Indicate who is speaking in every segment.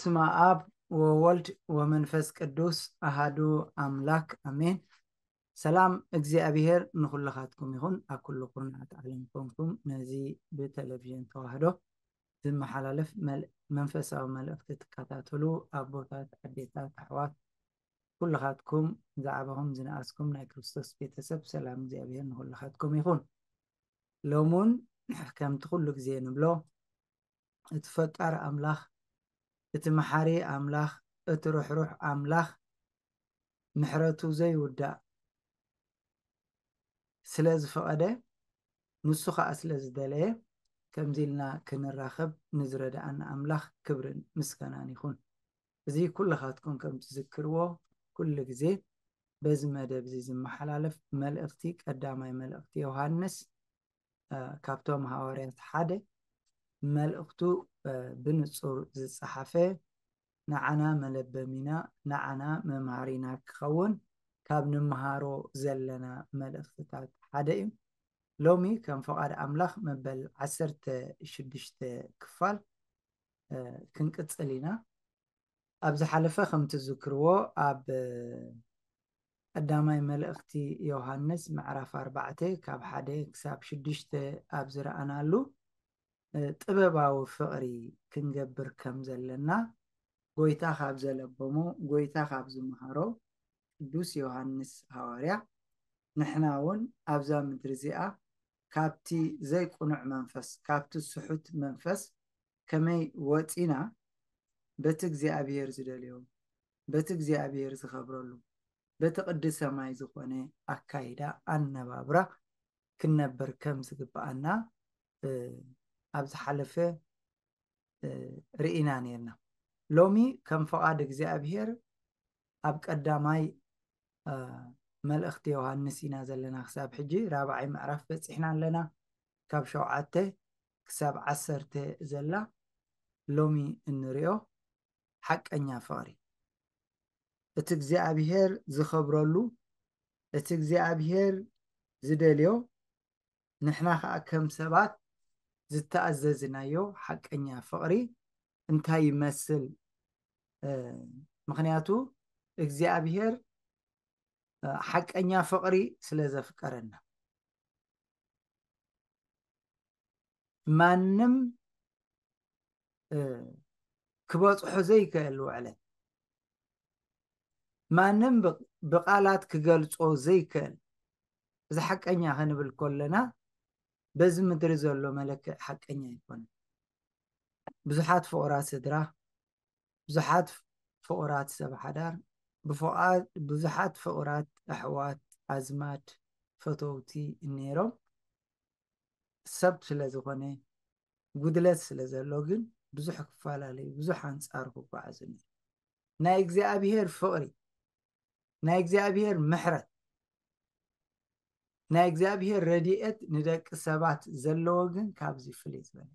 Speaker 1: ስማ ኣብ ወወልድ ወመንፈስ ቅዱስ ኣሃዱ ኣምላክ ኣሜን ሰላም እግዚኣብሄር ንኩሉኻትኩም ይኹን ኣብ ኩሉ ኩርናዓት ዓለም ኮንኩም ነዚ ብተለቭዥን ተዋህዶ ዝመሓላለፍ መንፈሳዊ መልእክቲ ትከታተሉ ኣብ ቦታት ዓዴታት ኣሕዋት ኩሉካትኩም ዛዕባኩም ዝነኣስኩም ናይ ክርስቶስ ቤተሰብ ሰላም እግዚኣብሄር ንኩሉካትኩም ይኹን ሎሙ ውን ከምቲ ኩሉ ግዜ ንብሎ እትፈጠር ኣምላኽ እቲ መሓሪ ኣምላኽ እቲ ርሕሩሕ ኣምላኽ ምሕረቱ ዘይውዳእ ስለ ዝፈቐደ ንሱ ከዓ ስለ ዝደለየ ከምዚ ኢልና ክንራኸብ ንዝረዳእና ኣምላኽ ክብርን ምስገናን ይኹን እዚ ኩለኻትኩም ከም ትዝክርዎ ኩሉ ግዜ በዚ መደብ እዚ ዝመሓላለፍ መልእኽቲ ቀዳማይ መልእኽቲ ዮሃንስ ካብቶም ሃዋርያት ሓደ መልእኽቱ بنصر زصحافة نعنا ملبمينا نعنا ممارينا كخون كاب نمهارو زلنا ملخطات حدئم لومي كان فقاد أملاخ مبل عسرت شدشت كفال كنكت سألينا أبز حلفة خمت زكروو أب قدامي ملأختي يوهانس معرف أربعتي كاب حدي كساب شدشت أبزر أنالو ጥበባዊ ፍቅሪ ክንገብር ከም ዘለና ጎይታ ካብ ዘለቦሞ ጎይታ ካብ ዝምሃሮ ቅዱስ ዮሃንስ ሃዋርያ ንሕና እውን ኣብዛ ምድሪ እዚኣ ካብቲ ዘይቁኑዕ መንፈስ ካብቲ ስሑት መንፈስ ከመይ ወፂና በቲ እግዚኣብሄር ዝደልዮ በቲ እግዚኣብሄር ዝኸብረሉ በቲ ቅዲ ሰማይ ዝኮነ ኣካይዳ ኣነባብራ ክነበር ከም ዝግበኣና ኣብ ዝሓለፈ ርኢና ነርና ሎሚ ከም ፈቓድ እግዚኣብሄር ኣብ ቀዳማይ መልእኽቲ ዮሃንስ ኢና ዘለና ክሳብ ሕጂ ራብዓይ ምዕራፍ በፂሕና ኣለና ካብ ሸውዓተ ክሳብ ዓሰርተ ዘላ ሎሚ እንሪኦ ሓቀኛ ፍቕሪ እቲ እግዚኣብሄር ዝኸብረሉ እቲ እግዚኣብሄር ዝደልዮ ንሕና ከዓ ከም ሰባት ዝተኣዘዝናዮ ሓቀኛ ፍቅሪ እንታይ ይመስል ምክንያቱ እግዚኣብሄር ሓቀኛ ፍቅሪ ስለ ዘፍቀረና ማንም ክበፅሑ ዘይክእል ውዕለት ማንም ብቃላት ክገልፆ ዘይክእል እዚ ሓቀኛ ክንብል ከለና በዚ ምድሪ ዘሎ መለክዕ ሓቀኛ ኣይኮነን ብዙሓት ፍቑራት ስድራ ብዙሓት ፍቑራት ሰብ ሓዳር ብዙሓት ፍቑራት ኣሕዋት ኣዝማድ ፈተውቲ ነይሮም ሰብ ስለ ዝኾነ ጉድለት ስለ ዘሎ ግን ብዙሕ ክፈላለዩ ብዙሕ ኣንፃር ክጓዓዙ ነይሩ ናይ እግዚኣብሄር ፍቕሪ ናይ እግዚኣብሄር ምሕረት ናይ እግዚኣብሔር ረድኤት ንደቂ ሰባት ዘለዎ ግን ካብዚ ፍልይ ዝበለ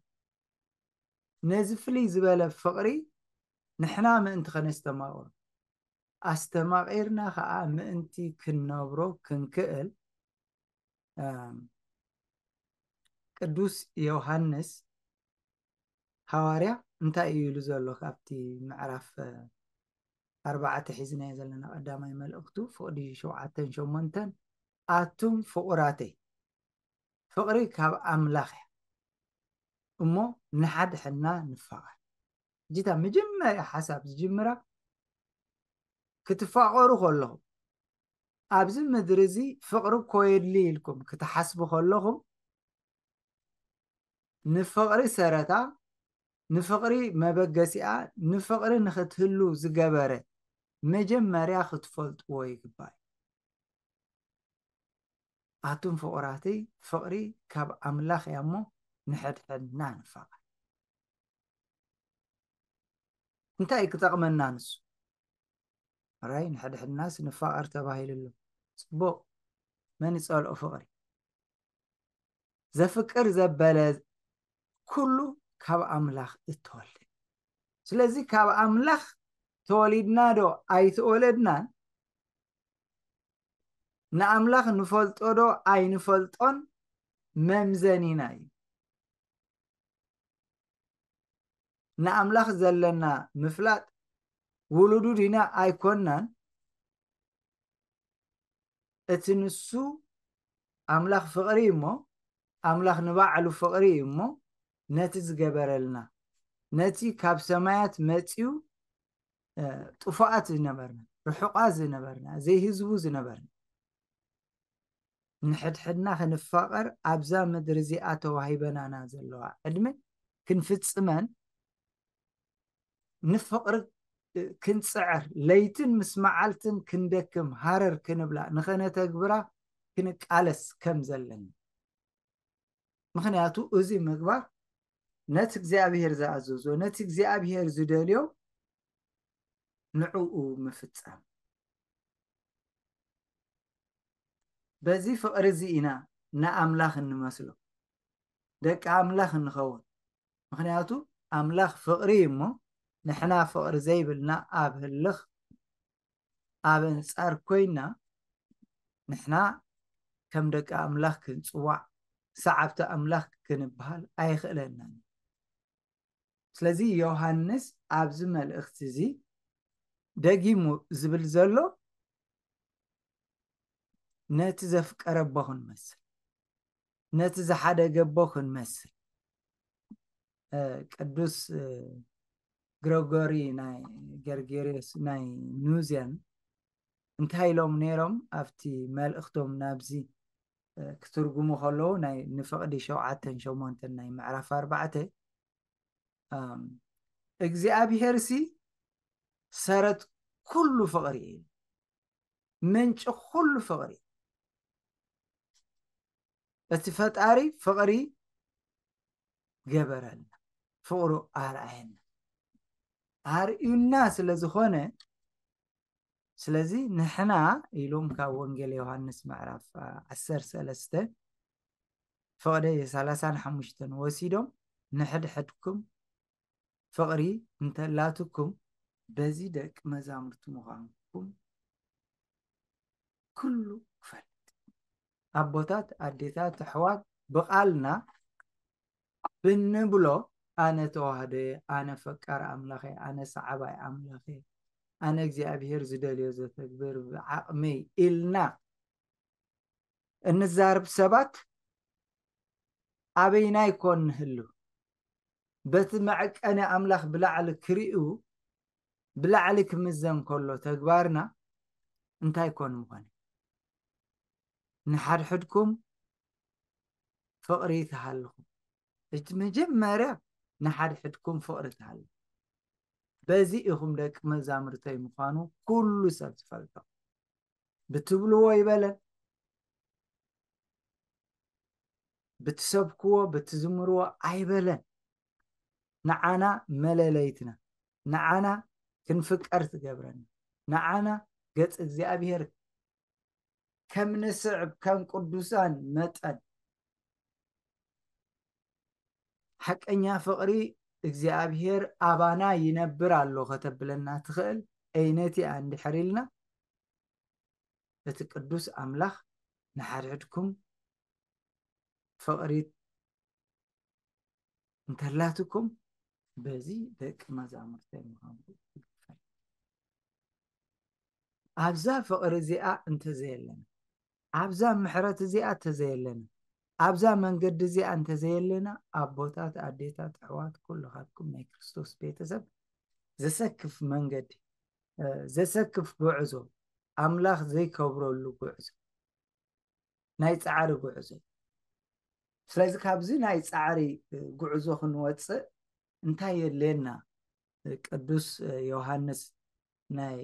Speaker 1: ነዚ ፍልይ ዝበለ ፍቕሪ ንሕና ምእንቲ ከነስተማቕሩ ኣስተማቒርና ከዓ ምእንቲ ክንነብሮ ክንክእል ቅዱስ ዮሃንስ ሃዋርያ እንታይ እዩ ኢሉ ዘሎ ካብቲ ምዕራፍ ኣርባዕተ ሒዝናዮ ዘለና ቀዳማይ መልእኽቱ ፍቕዲ ሸውዓተን ሸሞንተን ኣቱም ፍቑራተይ ፍቕሪ ካብ ኣምላኽ እያ እሞ ንሓደ ሕና ንፋቐር እጅታ መጀመርያ ሓሳብ ዝጅምራ ክትፋቐሩ ከለኹም ኣብዚ ምድሪ እዚ ፍቕሪ ኮየድሊ ኢልኩም ክትሓስቡ ከለኹም ንፍቕሪ ሰረታ ንፍቕሪ መበገሲኣ ንፍቕሪ ንኽትህሉ ዝገበረ መጀመርያ ክትፈልጥዎ ይግባእ ኣቱም ፍቑራተይ ፍቕሪ ካብ ኣምላኽ እያ እሞ ንሕድሕድና ንፋቐር እንታይ ክጠቕመና ንሱ ራይ ንሕድሕድናስ ንፋቀር ተባሂሉ ኣሎ ፅቡቕ መን ይፀልኦ ፍቕሪ ዘፍቅር ዘበለ ኩሉ ካብ ኣምላኽ እተወልድ ስለዚ ካብ ኣምላኽ ተወሊድና ዶ ኣይትወለድናን نعملخ نفلت أدو أي نفلت أن ممزنين أي نعملخ زلنا مفلات ولدو دينا أي كونن اتنسو أملاخ فقري مو أملاخ نبعلو فقري مو نتز جبرلنا نتي كاب سمايات متيو اه, تفاعت زي نبرنا رحقا زي نبرنا زي هزو زي نبرنا ንሕድሕድና ክንፋቐር ኣብዛ ምድሪ እዚኣ ተዋሂበናና ዘለዋ ዕድመ ክንፍፅመን ንፍቕሪ ክንፅዕር ለይትን ምስ መዓልትን ክንደክም ሃረር ክንብላ ንኸነተግብራ ክንቃለስ ከም ዘለኒ ምክንያቱ እዚ ምግባር ነቲ እግዚኣብሄር ዝኣዘዞ ነቲ እግዚኣብሄር ዝደልዮ ንዕኡ ምፍፃም በዚ ፍቅሪ እዚ ኢና ንኣምላኽ እንመስሎ ደቂ ኣምላኽ እንኸውን ምክንያቱ ኣምላኽ ፍቅሪ እዩ እሞ ንሕና ፍቅሪ ዘይብልና ኣብ ህልኽ ኣብ እንፃር ኮይና ንሕና ከም ደቂ ኣምላኽ ክንፅዋዕ ሰዓብቲ ኣምላኽ ክንበሃል ኣይኽእለናን ስለዚ ዮሃንስ ኣብዚ መልእኽቲ እዚ ደጊሙ ዝብል ዘሎ ነቲ ዘፍቀረቦ ክንመስል ነቲ ዝሓደገቦ ክንመስል ቅዱስ ግረጎሪ ናይ ገርጌሬስ ናይ ኑዝያን እንታይ ኢሎም ነይሮም ኣብቲ መልእኽቶም ናብዚ ክትርጉሙ ከለዉ ናይ ንፍቕዲ ሸውዓተን ሸሞንተን ናይ ምዕራፍ ኣርባዕተ እግዚኣብሔር ሲ ሰረት ኩሉ ፍቕሪ እዩ ምንጭ ኩሉ ፍቕሪ እዩ እቲ ፈጣሪ ፍቕሪ ገበረና ፍቕሩ ኣርኣየና ኣርእዩና ስለ ዝኾነ ስለዚ ንሕና ኢሎም ካብ ወንጌል ዮሃንስ ምዕራፍ 1ሰለስተ ፍቕዲ 35 ወሲዶም ንሕድሕድኩም ፍቕሪ እንተላትኩም በዚ ደቂ መዛሙርቲ ምዃንኩም ኩሉ ኣቦታት ኣዴታት ኣሕዋት ብቓልና ብንብሎ ኣነ ተዋህደ ኣነ ፈቃር ኣምላኸ ኣነ ሰዓባይ ኣምላኸ ኣነ እግዚኣብሄር ዝደልዮ ዘተግብር ብዓቕመይ ኢልና እንዛርብ ሰባት ኣበይና ይኮን ንህሉ በቲ መዐቀነ ኣምላኽ ብላዕሊ ክርኡ ብላዕሊ ክምዘን ከሎ ተግባርና እንታይ ኮን ምኾነ نحر حدكم فقري تهلكم مجمرة نحر حدكم فقري تهلكم بزيئهم لك مزامرتي مخانو كل سبت بتبلوا يبلا بتسبكوا بتزمروا اي بلا نعانا ملاليتنا نعانا كنفك ارث جبرنا نعانا قد ازي ابيهر ከምንስዕብ ከም ቅዱሳን መጠን ሓቀኛ ፍቕሪ እግዚኣብሄር ኣባና ይነብር ኣሎ ከተብለና ትኽእል እይነት እያ እንድሕር ኢልና እቲ ቅዱስ ኣምላኽ ንሓድሕድኩም ፍቕሪ እንተላትኩም በዚ ደቂ መዛሙርተይ ምዃንኩ ኣብዛ ፍቕሪ እዚኣ እንተዘየለና ኣብዛ ምሕረት እዚኣ እንተዘየለና ኣብዛ መንገዲ እዚኣ እንተዘየለና ኣቦታት ኣዴታት ኣሕዋት ኩሉካትኩም ናይ ክርስቶስ ቤተሰብ ዘሰክፍ መንገዲ ዘሰክፍ ጉዕዞ ኣምላኽ ዘይከብረሉ ጉዕዞ ናይ ፃዕሪ ጉዕዞ ስለዚ ካብዚ ናይ ፃዕሪ ጉዕዞ ክንወፅእ እንታይ የድልየና ቅዱስ ዮሃንስ ናይ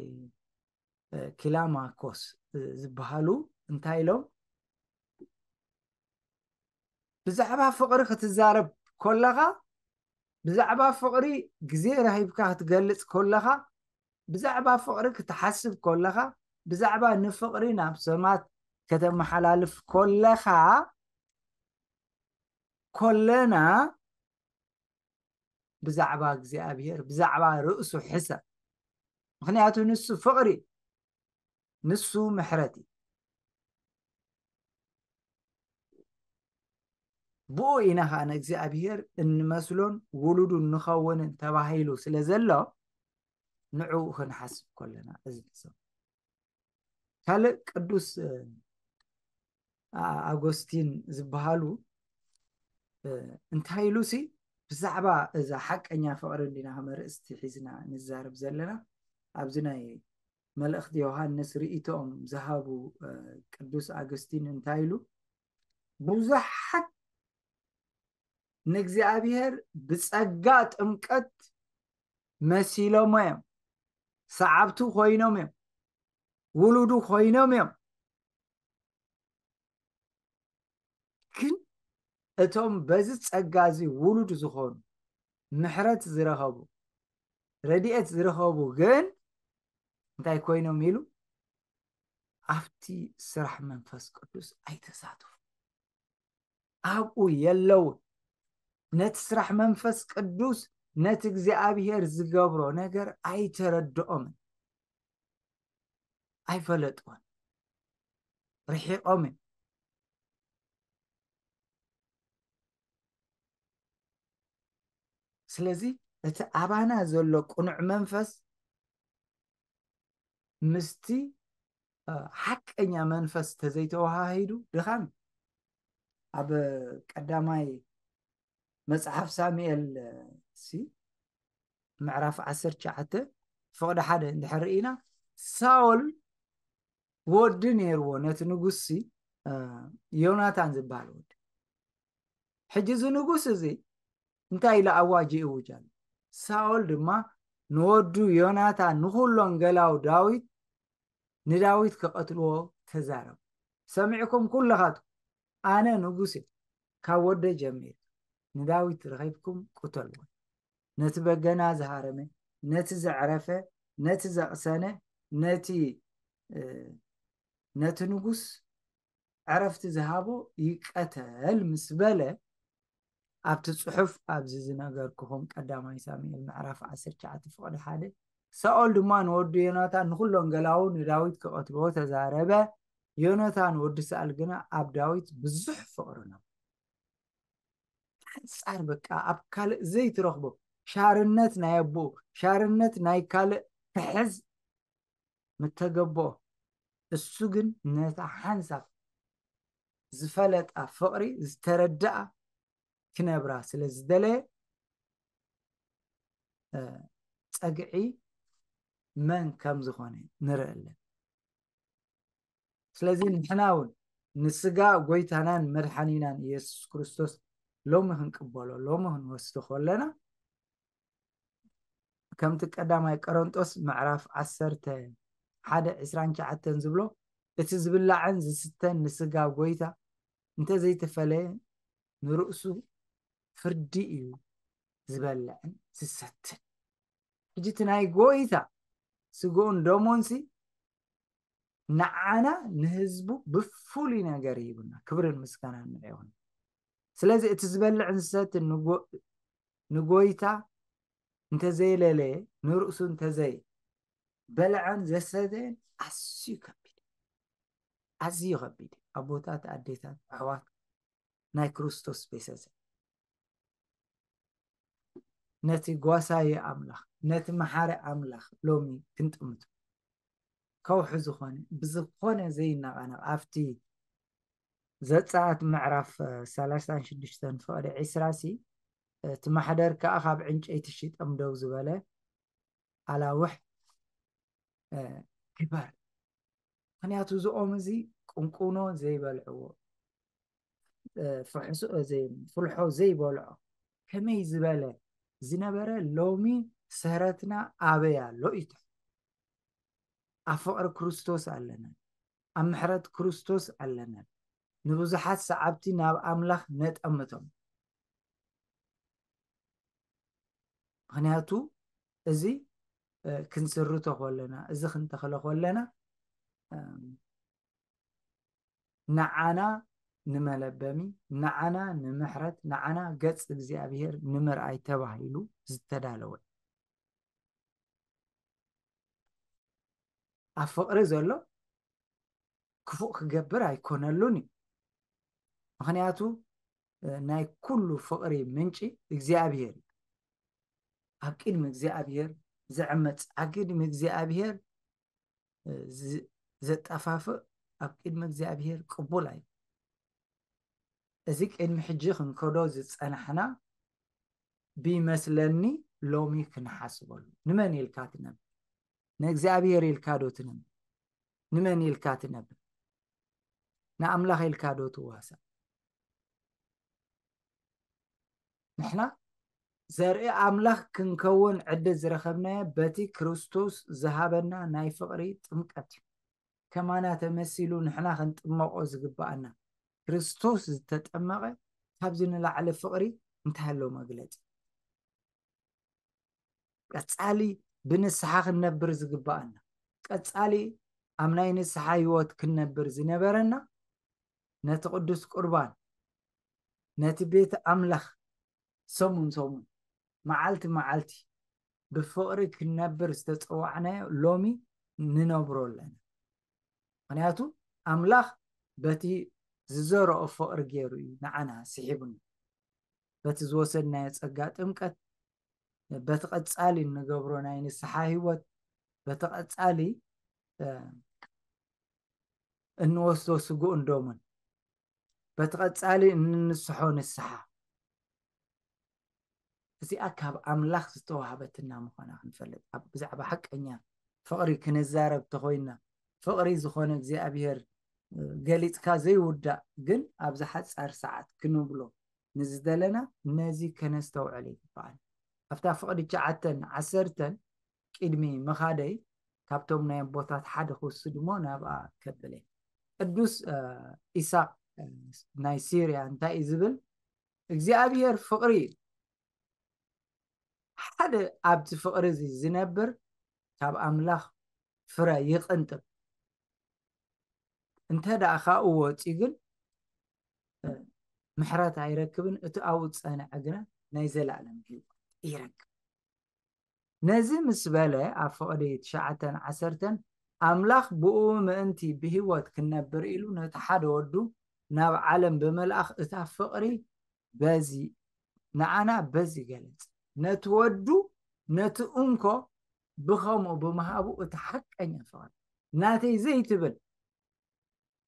Speaker 1: ኪላማኮስ ዝበሃሉ انتايلو لهم بزعبا فقري ختزارب كلها بزعبا فقري جزيرة هي بكا هتقلص كلها بزعبا فقري كتحسب كلها بزعبا نفقري نابسمات كتم حلالف كلها كلنا بزعبا جزي أبير بزعبا رؤس حسا مخنياتو نسو فقري نسو محرتي ብኡ ኢና ከዓ ንእግዚኣብሄር እንመስሎን ውሉዱ ንኸውንን ተባሂሉ ስለ ዘሎ ንዕኡ ክንሓስብ ከለና እዚ ሰ ካልእ ቅዱስ ኣጎስቲን ዝበሃሉ እንታይ ኢሉ ሲ ብዛዕባ እዛ ሓቀኛ ፍቅሪ እንዲና መርእስቲ ሒዝና ንዛርብ ዘለና ኣብዚ ናይ መልእክቲ ዮሃንስ ርእቶኦም ዝሃቡ ቅዱስ ኣገስቲን እንታይ ኢሉ ብዙሓት ንእግዚኣብሔር ብፀጋ ጥምቀት መሲሎሞ እዮም ኮይኖም እዮም ውሉዱ ኮይኖም እዮም ግን እቶም በዚ ፀጋ እዚ ውሉድ ዝኾኑ ምሕረት ዝረኸቡ ረድኤት ዝረኸቡ ግን እንታይ ኮይኖም ኢሉ ኣብቲ ስራሕ መንፈስ ቅዱስ ኣይተሳትፉ ኣብኡ የለውን ነቲ ስራሕ መንፈስ ቅዱስ ነቲ እግዚኣብሄር ዝገብሮ ነገር ኣይተረድኦምን ኣይፈለጥዎን ርሒቆምን ስለዚ እቲ ኣባና ዘሎ ቁኑዕ መንፈስ ምስቲ ሓቀኛ መንፈስ ተዘይተወሃሂዱ ድኻም ኣብ ቀዳማይ መፅሓፍ ሳሙኤል ምዕራፍ 1ሸዓተ ፍቕዲ ሓደ እንድሕር ርኢና ሳውል ወዲ ነይርዎ ነቲ ንጉስ ዮናታን ዝበሃል ወዲ ሕጂ እዚ ንጉስ እዚ እንታይ ኢሉ ኣዋጅ ይእውጅ ኣሎ ሳኦል ድማ ንወዱ ዮናታን ንኩሎም ገላው ዳዊት ንዳዊት ከቐትልዎ ተዛረቡ ሰሚዕኩም ኩለኻቱ ኣነ ንጉስ እ ካብ ወደ ጀሚር ንዳዊት ረኺብኩም ቁተልዎ ነቲ በገና ዝሃረመ ነቲ ዘዕረፈ ነቲ ዘቕሰነ ነቲ ነቲ ንጉስ ዕረፍቲ ዝሃቦ ይቀተል ምስ በለ ኣብቲ ፅሑፍ ኣብዚ ዝነገርክኹም ቀዳማይ ሳሙኤል ምዕራፍ 1ሸዓተ ፍቅዲ ሓደ ሳኦል ድማ ንወዱ ዮናታን ንኩሎም ገላው ንዳዊት ክቐትልዎ ተዛረበ ዮናታን ወዲ ሰኣል ግና ኣብ ዳዊት ብዙሕ ፍቅሪ ነበር ሓንፃር በቃ ኣብ ካልእ ዘይትረኽቦ ሻርነት ናይ ኣቦ ሻርነት ናይ ካልእ ትሕዝ ምተገብኦ እሱ ግን ነታ ሓንሳብ ዝፈለጣ ፍቕሪ ዝተረዳኣ ክነብራ ስለ ዝደለየ ፀግዒ መን ከም ዝኾነ ንርኢ ኣለን ስለዚ ንሕና እውን ንስጋ ጎይታናን መድሓኒናን ኢየሱስ ክርስቶስ ሎሚ ክንቅበሎ ሎሚ ክንወስዶ ከለና ከምቲ ቀዳማይ ቆሮንጦስ ምዕራፍ 1 ሓደ 29 ዝብሎ እቲ ዝብላዕን ዝስተን ንስጋ ጎይታ እንተዘይተፈለየ ንርእሱ ፍርዲ እዩ ዝበልዕን ዝሰትን ሕጂ እቲ ናይ ጎይታ ስግኡን ደሞንሲ ንዓና ንህዝቡ ብፍሉይ ነገር ይብና ክብርን ምስጋና ንሪኦን ስለዚ እቲ ዝበልዕ እንሰት ንጎይታ እንተዘይለለየ ንርእሱ እንተዘይ በልዐን ዘሰደየን ኣዝዩ ከቢድ ኣዝዩ ከቢድ ኣቦታት ኣዴታት ኣሕዋት ናይ ክርስቶስ ቤተሰብ ነቲ ጓሳይ ኣምላኽ ነቲ መሓሪ ኣምላኽ ሎሚ ክንጥምቱ ከውሒ ዝኾነ ብዝኾነ ዘይነቐነቕ ኣብቲ ዘፃዓት ምዕራፍ 36 ፍቕዲ 20 ሲ እቲ ማሕደር ከዓ ካብ ዕንጨይቲ ሽጠም ደው ዝበለ ኣላውሕ ግበር ምክንያቱ እዚኦም እዚ ቁንቁኖ ዘይበልዕዎ ፍልሖ ዘይበልዖ ከመይ ዝበለ ዝነበረ ሎሚ ስህረትና ኣበይ ኣሎ እዩ ኣብ ፍቅሪ ክርስቶስ ኣለነን ኣብ ምሕረት ክርስቶስ ኣለነን ንብዙሓት ሰዓብቲ ናብ ኣምላኽ ነጠምቶም ምክንያቱ እዚ ክንስርቶ ከለና እዚ ክንተክሎ ከለና ንዓና ንመለበሚ ንዓና ንምሕረት ንዓና ገፅ እግዚኣብሄር ንምርኣይ ተባሂሉ ዝተዳለወ ኣብ ፍቅሪ ዘሎ ክፉእ ክገብር ኣይኮነሉን እዩ ምክንያቱ ናይ ኩሉ ፍቅሪ ምንጪ እግዚኣብሄር እዩ ኣብ ቅድሚ እግዚኣብሄር ዘዕመፅ ኣብ ቅድሚ እግዚኣብሄር ዘጠፋፍእ ኣብ ቅድሚ እግዚኣብሄር ቅቡል ኣይን እዚ ቅድሚ ሕጂ ክንከዶ ዝፀናሕና ብመስለኒ ሎሚ ክንሓስበሉ ንመን ኢልካ ትነብር ንእግዚኣብሄር ኢልካ ዶ ትነብር ንመን ኢልካ ትነብር ንኣምላኽ ኢልካ ዶ ትዋሳእ ንሕና ዘርኢ ኣምላኽ ክንከውን ዕድል ዝረከብናየ በቲ ክርስቶስ ዝሃበና ናይ ፍቅሪ ጥምቀት እዩ ከማና ተመሲሉ ንሕና ክንጥመቆ ዝግባአና ክርስቶስ ዝተጠመቐ ካብዚ ንላዕለ ፍቅሪ እንታይ ኣሎ መግለፂ ቀፃሊ ብንስሓ ክንነብር ዝግባአና ቀፃሊ ኣብ ናይ ንስሓ ሂወት ክንነብር ዝነበረና ነቲ ቅዱስ ቁርባን ነቲ ቤት ኣምላኽ سمون سمون معالتي معالتي بفوري كنبر استطوعنا لومي ننبرو لنا ونياتو أملاخ باتي ززورو أفوري جيرو نعنا سحيبنا باتي زوسدنا يتسقات امكات باتقات سالي نقبرونا يعني سحاهيوات باتقات سالي انو وسطو سقو اندومن باتقات سالي ننسحو نسحا እዚኣ ካብ ኣምላኽ ዝተዋሃበትና ምዃና ክንፈልጥ ብዛዕባ ሓቀኛ ፍቕሪ ክንዛረብ እተኮይንና ፍቕሪ ዝኾነ እግዚኣብሄር ገሊፅካ ዘይውዳእ ግን ኣብዚ ሓፃር ሰዓት ክንብሎ ንዝደለና ነዚ ከነስተውዕለ ይግበኣል ኣብታ ፍቕዲ ሸዓተን ዓሰርተን ቅድሚ መኻደይ ካብቶም ናይ ኣቦታት ሓደ ክውስድ ሞ ናብኣ ከብል እየ ቅዱስ ኢሳቅ ናይ ሲርያ እንታይ እዩ ዝብል እግዚኣብሄር ፍቕሪ እዩ ሓደ ኣብቲ ፍቅሪ እዚ ዝነብር ካብ ኣምላኽ ፍረ ይቅንጥብ እንተ ደኣ ካብኡ ወፂ ግን ምሕረት ኣይረክብን እቲ ኣብኡ ፀንዐ ግና ናይ ዘለኣለም ሂወት ይረክብ ነዚ ምስ በለ ኣብ ፍቅዲ ትሽዓተን ዓሰርተን ኣምላኽ ብኡ ምእንቲ ብሂወት ክነብር ኢሉ ነቲ ሓደ ወዱ ናብ ዓለም ብመልኣኽ እታ ፍቅሪ በዚ ንዓና በዚ ገለፅ ነቲ ወዱ ነቲ እንኮ ብኸምኡ ብምሃቡ እቲ ሓቀኛ ፍቓድ ናተይ ዘይትብል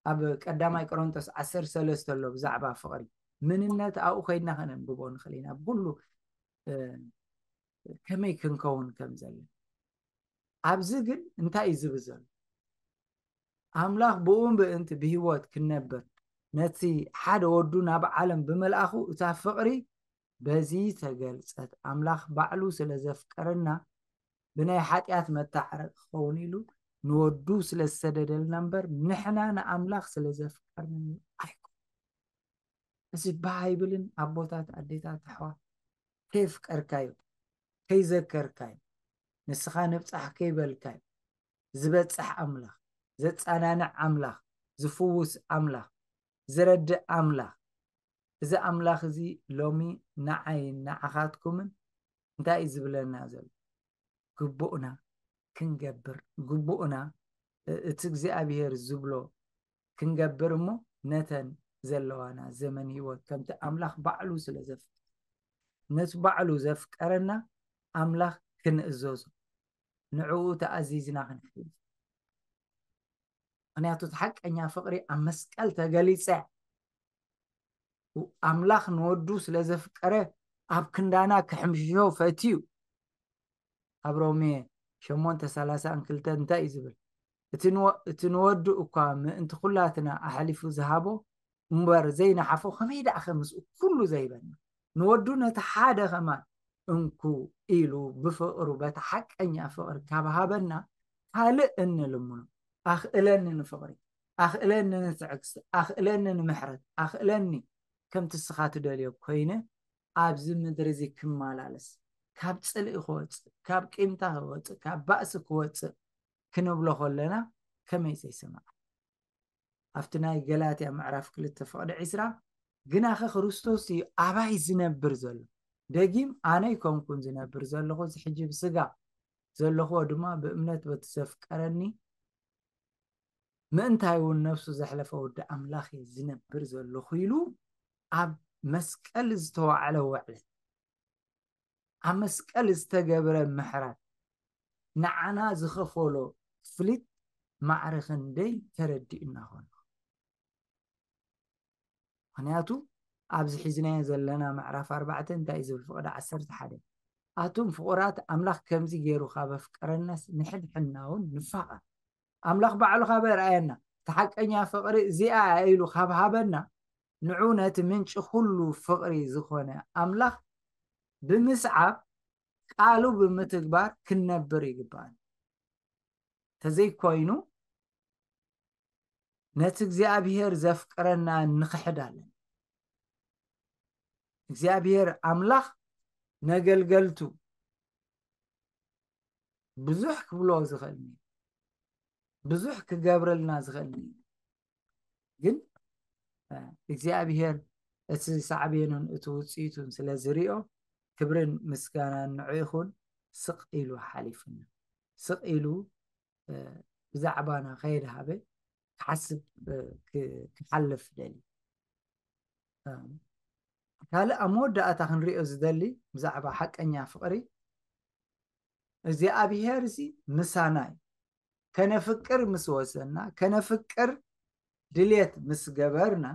Speaker 1: ኣብ ቀዳማይ ቆሮንቶስ 13 ኣሎ ብዛዕባ ፍቅሪ ምንነት ኣብኡ ኮይድና ከነንብቦ ንኽእል ኢና ብኩሉ ከመይ ክንከውን ከም ዘለና ኣብዚ ግን እንታይ እዩ ዝብል ዘሎ ኣምላኽ ብኡን ብእንቲ ብሂወት ክንነብር ነቲ ሓደ ወዱ ናብ ዓለም ብመልኣኹ እታ ፍቅሪ በዚ ተገልፀት ኣምላኽ ባዕሉ ስለ ዘፍቀረና ብናይ ሓጢኣት መታዕረቂ ክኸውን ኢሉ ንወዱ ስለ ዝሰደደልና እምበር ንሕና ንኣምላኽ ስለ ዘፍቀርና ኣይኮ እዚ ባሃይብልን ኣቦታት ኣዴታት ኣሕዋት ከይፍቀርካ እዩ ከይዘከርካ እዩ ንስኻ ንብፃሕ ከይበልካ እዩ ዝበፅሕ ኣምላኽ ዘፀናንዕ ኣምላኽ ዝፍውስ ኣምላኽ ዝረድእ ኣምላኽ እዚ ኣምላኽ እዚ ሎሚ ንዓይን ንዓኻትኩምን እንታይ እዩ ዝብለና ዘሎ ግቡእና ክንገብር ግቡእና እቲ እግዚኣብሄር ዝብሎ ክንገብር እሞ ነተን ዘለዋና ዘመን ሂወት ከምቲ ኣምላኽ ባዕሉ ስለ ዘፍቅር ነቲ ባዕሉ ዘፍቀረና ኣምላኽ ክንእዘዞ ንዕኡ ተኣዚዝና ክንሕልፍ ምክንያቱ እቲ ሓቀኛ ፍቅሪ ኣብ መስቀል ተገሊፀ أملاخ نودوس لزفكرة أب كندانا كحمشيو فاتيو أب رومي شمون تسالاسا أنكلتان تايزبل تنود أقام أنت خلاتنا أحليفو زهابو مبار زينا حفو خميدا أخمس كلو زيبان نودونا تحادا غما انكو إيلو بفقر وبتحك أن يفقر كابها بنا هل إن لمنو أخ إلن نفقري أخ إلن نتعكس أخ إلن نمحرد أخ إلن ከምቲ ስኻ ትደልዮ ኮይነ ኣብዚ ምድሪ እዚ ክመላለስ ካብ ፅልኢ ክወፅእ ካብ ቂምታ ክወፅእ ካብ ባእሲ ክወፅእ ክንብሎ ከለና ከመይ ዘይስማዕ ኣብቲ ናይ ገላትያ ምዕራፍ ክልተ ፍቅዲ ዒስራ ኸ ክርስቶስ እዩ ኣባይ ዝነብር ዘሎ ደጊም ኣነይ ከምኩን ዝነብር ዘለኹ ዝሕጂ ብስጋ ዘለኽዎ ድማ ብእምነት በቲ ዘፍቀረኒ ምእንታይ እውን ነፍሱ ዘሕለፈ ወዲ ኣምላኽ ዝነብር ዘለኹ ኢሉ ኣብ መስቀል ዝተዋዕለ ውዕለ ኣብ መስቀል ዝተገብረ ምሕራት ንዓና ዝኸፈሎ ፍሊት ማዕረ ክንደይ ተረዲእና ኮኑ ምክንያቱ ኣብዚ ሒዝናዮ ዘለና ምዕራፍ ኣርባዕተ እንታይ ዝብል ፍቅዲ ዓሰርተ ሓደ ኣቶም ፍቁራት ኣምላኽ ከምዚ ገይሩ ካብ ኣፍቀረናስ ንሕድሕና እውን ንፋቐር ኣምላኽ ባዕሉ ካበ ረኣየና ተሓቀኛ ፍቅሪ እዚኣ ኢሉ ካብ ሃበና ንዑ ነቲ ምንጪ ኩሉ ፍቕሪ ዝኾነ ኣምላኽ ብምስዓብ ቃሉ ብምትግባር ክንነብር ይግባአን ተዘይኮይኑ ነቲ እግዚኣብሄር ዘፍቅረና ንክሕድ ኣለና እግዚኣብሄር ኣምላኽ ነገልገልቱ ብዙሕ ክብሎ ዝኽእልኒ ብዙሕ ክገብረልና ዝኽእልኒ ግን እግዚኣብሄር እቲ ሳዕብየኑን እቲ ውፅኢቱን ስለ ዝሪኦ ክብርን ምስጋናን ንዑ ይኹን ስቕ ኢሉ ሓሊፉና ስቕ ኢሉ ብዛዕባና ከይድሃበ ክሓስብ ክሓልፍ ደሊ ካልእ ኣብ መወዳእታ ክንሪኦ ዝደሊ ብዛዕባ ሓቀኛ ፍቕሪ እግዚኣብሄር እዚ ምሳና እዩ ከነፍቅር ምስ ወሰና ከነፍቅር ድሌት ምስ ገበርና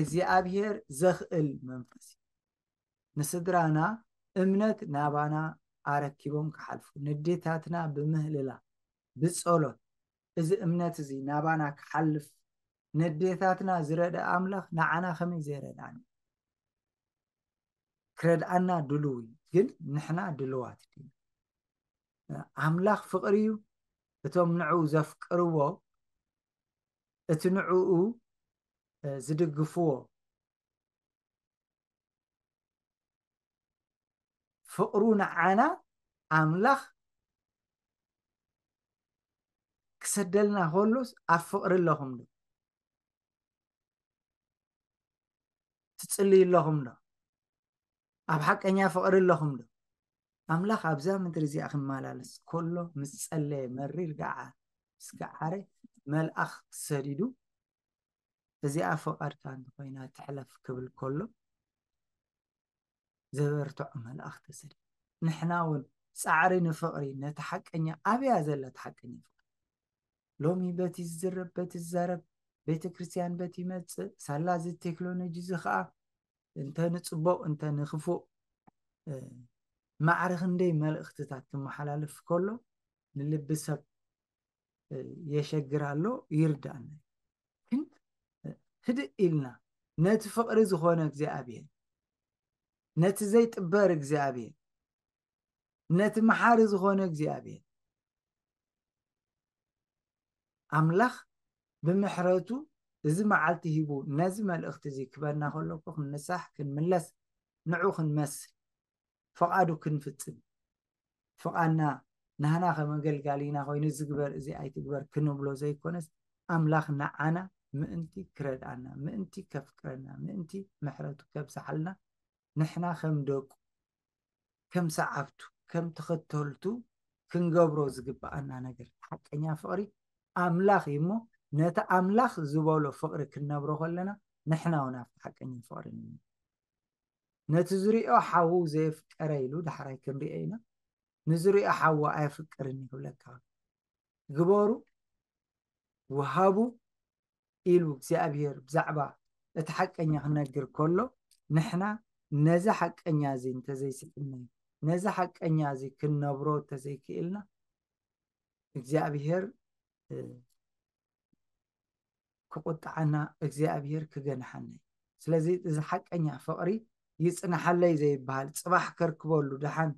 Speaker 1: እግዚኣብሔር ዘኽእል መንፈስ ንስድራና እምነት ናባና ኣረኪቦም ክሓልፉ ንዴታትና ብምህልላ ብፀሎት እዚ እምነት እዚ ናባና ክሓልፍ ነዴታትና ዝረድአ ኣምላኽ ንዓና ከመይ ዘይረድኣኒ ክረድኣና ድልውዩ ግን ንሕና ድልዋት ኣምላኽ ፍቅሪ እዩ እቶም ንዕኡ ዘፍቅርዎ እቲ ንዕኡ ዝድግፍዎ ፍቅሩ ንዓና ኣምላኽ ክሰደልና ከሉስ ኣብ ፍቅሪ ኣለኹም ዶ ትፅልይ ኣለኹም ዶ ኣብ ሓቀኛ ፍቅሪ ኣለኹም ዶ ኣምላኽ ኣብዛ ምድሪ እዚኣ ክመላለስ ከሎ ምስ ፀለየ መሪር ገዓ ምስ ገዓረ ملأخ سريدو زي أفو أركان بينا تحلف قبل كله زبرت عمل أخت سري نحنا ون سعر نفقري نتحق أني أبي أزل أتحق أني لومي بتي الزرب بتي الزرب بيت كريستيان بتي مات سلا زي تكلون جزخاء انت نتصبو انت نخفو ما عرخن دي مال اختتات محلال في كله نلبسك የሸግራሎ ይርዳእና ግን ህድእ ኢልና ነቲ ፍቕሪ ዝኾነ እግዚኣብሄር ነቲ ዘይጥበር እግዚኣብሄር ነቲ መሓሪ ዝኾነ እግዚኣብሄር ኣምላኽ ብምሕረቱ እዚ መዓልቲ ሂቡ ነዚ መልእኽቲ እዚ ክበና ከለኩ ክንንሳሕ ክንምለስ ንዑ ክንመስል ፍቓዱ ክንፍፅም ፍቓድና ንህና ከመገልጋሊ ኢና ኮይኑ ዝግበር እዚ ኣይትግበር ክንብሎ ዘይኮነስ ኣምላኽ ንዓና ምእንቲ ክረድኣና ምእንቲ ከፍቅረና ምእንቲ ምሕረቱ ከብዝሓልና ንሕና ከም ደቁ ከም ሰዓብቱ ከም ተኸተልቱ ክንገብሮ ዝግባኣና ነገር ሓቀኛ ፍቅሪ ኣምላኽ እዩ ሞ ነቲ ኣምላኽ ዝበሎ ፍቅሪ ክንነብሮ ከለና ንሕና እውን ኣብቲ ሓቀኛ ፍቅሪ ነቲ ዝሪኦ ሓዉ ዘየፍቀረ ኢሉ ዳሕራይ ክንሪኦ ኢና ንዝሪኦ ሓዊ ኣይፍቅርን ይብለካ ግበሩ ውሃቡ ኢሉ እግዚኣብሄር ብዛዕባ እቲ ሓቀኛ ክነግር ከሎ ንሕና ነዚ ሓቀኛ እዚ እንተዘይስዕነ ነዚ ሓቀኛ እዚ ክንነብሮ እንተዘይክእልና እግዚኣብሄር ክቁጣዓና እግዚኣብሄር ክገንሓና እዩ ስለዚ እዚ ሓቀኛ ፍቅሪ ይፅናሓለይ ዘይበሃል ፅባሕ ከርክበሉ ድሓን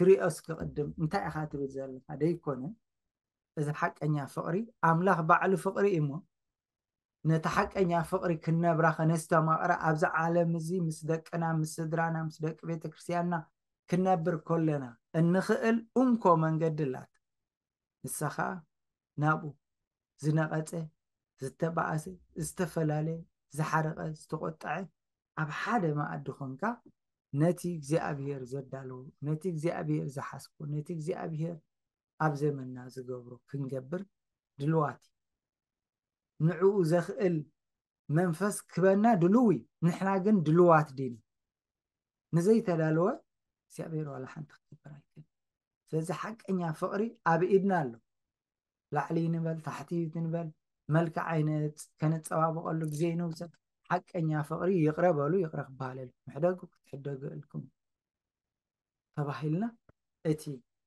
Speaker 1: ክሪኦስ ክቅድም እንታይ ኢኻ ትብል ዘለካ ደይኮነ እዚ ሓቀኛ ፍቅሪ ኣምላኽ ባዕሉ ፍቅሪ እሞ ነቲ ሓቀኛ ፍቅሪ ክነብራ ከነስተማቕረ ኣብዚ ዓለም እዚ ምስ ደቅና ምስ ስድራና ምስ ደቂ ቤተ ክርስትያንና ክነብር ከለና እንኽእል እንኮ መንገዲ ላት ንሳ ከዓ ናብኡ ዝነቐፀ ዝተባእሰ ዝተፈላለየ ዝሓረቐ ዝተቆጠዐ ኣብ ሓደ ማኣዲ ኮንካ ነቲ እግዚኣብሄር ዘዳለዉ ነቲ እግዚኣብሄር ዝሓስቦ ነቲ እግዚኣብሄር ኣብ ዘመና ዝገብሮ ክንገብር ድልዋት እዩ ንዕኡ ዘኽእል መንፈስ ክበና ድልው እዩ ንሕና ግን ድልዋት ድና ንዘይተዳለወ እግዚኣብሄር ዋላ ሓንቲ ክግበር ኣይክል ስለዚ ሓቀኛ ፍቅሪ ኣብ ኢድና ኣሎ ላዕሊ ንበል ታሕቲ ንበል መልክዕ ዓይነት ከነፀባብቀሉ ግዜ ንውሰድ ሓቀኛ ፍቅሪ ይቕረ በሉ ይቕረ ክበሃለልኩም ምሕደጉ ክትሕደጉ ተባሂልና እቲ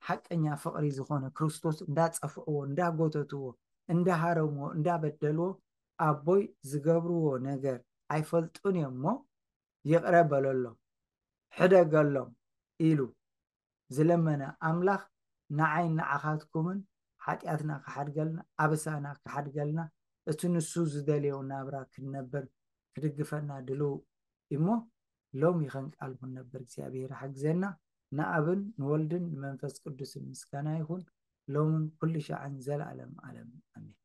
Speaker 1: ሓቀኛ ፍቅሪ ዝኮነ ክርስቶስ እንዳፀፍዕዎ እንዳጎተትዎ እንዳሃረምዎ እንዳበደልዎ ኣቦይ ዝገብርዎ ነገር ኣይፈልጡን እዮም እሞ ይቕረ ሕደገሎም ኢሉ ዝለመነ ኣምላኽ ንዓይ ንዓኻትኩምን ሓጢኣትና ክሓድገልና ኣበሳና ክሓድገልና እቲ ንሱ ዝደልዮ ናብራ ክንነብር ክድግፈና ድልው እሞ ሎም ይኸን ቃል ነበር እግዚአብሔር ሓግዘና ንኣብን ንወልድን ንመንፈስ ቅዱስን ምስጋና ይኹን ሎምን ኩሉ ሸዓን ዘለኣለም ኣለም ኣሜን